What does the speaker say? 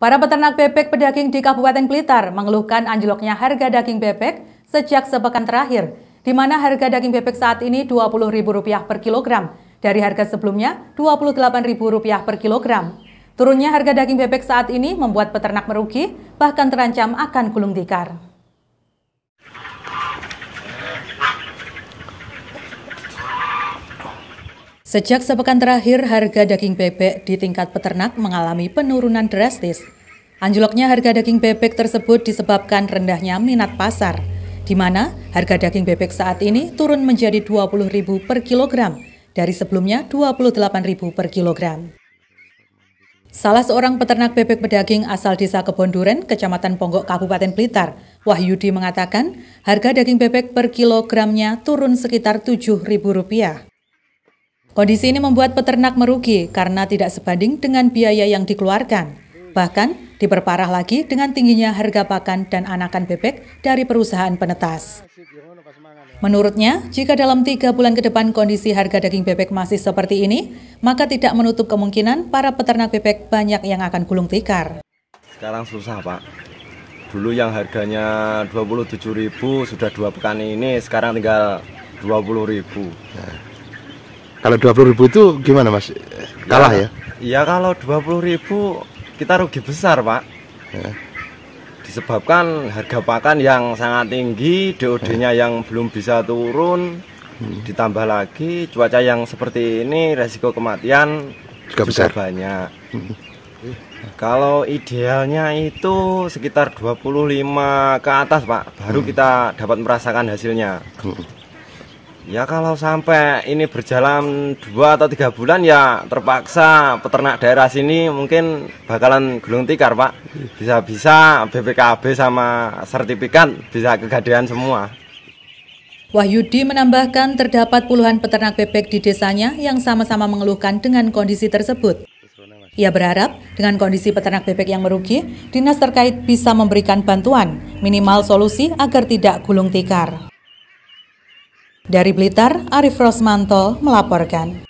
Para peternak bebek pedaging di Kabupaten Blitar mengeluhkan anjloknya harga daging bebek sejak sepekan terakhir, di mana harga daging bebek saat ini Rp20.000 per kilogram dari harga sebelumnya Rp28.000 per kilogram. Turunnya harga daging bebek saat ini membuat peternak merugi, bahkan terancam akan gulung tikar. Sejak sepekan terakhir, harga daging bebek di tingkat peternak mengalami penurunan drastis. Anjloknya harga daging bebek tersebut disebabkan rendahnya minat pasar, di mana harga daging bebek saat ini turun menjadi Rp20.000 per kilogram dari sebelumnya Rp28.000 per kilogram. Salah seorang peternak bebek pedaging asal desa Kebonduren, Kecamatan Ponggok, Kabupaten Blitar, Wahyudi mengatakan harga daging bebek per kilogramnya turun sekitar Rp7.000. Kondisi ini membuat peternak merugi karena tidak sebanding dengan biaya yang dikeluarkan. Bahkan diperparah lagi dengan tingginya harga pakan dan anakan bebek dari perusahaan penetas. Menurutnya, jika dalam tiga bulan ke depan kondisi harga daging bebek masih seperti ini, maka tidak menutup kemungkinan para peternak bebek banyak yang akan gulung tikar. Sekarang susah, Pak. Dulu yang harganya 27.000 sudah dua pekan ini, sekarang tinggal 20.000. Ya, kalau puluh ribu itu gimana mas? Kalah ya? Iya ya kalau puluh ribu kita rugi besar pak. Ya. Disebabkan harga pakan yang sangat tinggi, DOD-nya ya. yang belum bisa turun, hmm. ditambah lagi cuaca yang seperti ini resiko kematian juga besar banyak. Hmm. Kalau idealnya itu sekitar 25 ke atas, Pak, baru hmm. kita dapat merasakan hasilnya. Hmm. Ya kalau sampai ini berjalan dua atau tiga bulan ya terpaksa peternak daerah sini mungkin bakalan gulung tikar pak. Bisa-bisa BPKB sama sertifikat bisa kegadean semua. Wahyudi menambahkan terdapat puluhan peternak bebek di desanya yang sama-sama mengeluhkan dengan kondisi tersebut. Ia berharap dengan kondisi peternak bebek yang merugi, dinas terkait bisa memberikan bantuan, minimal solusi agar tidak gulung tikar. Dari Blitar, Arif Rosmanto melaporkan.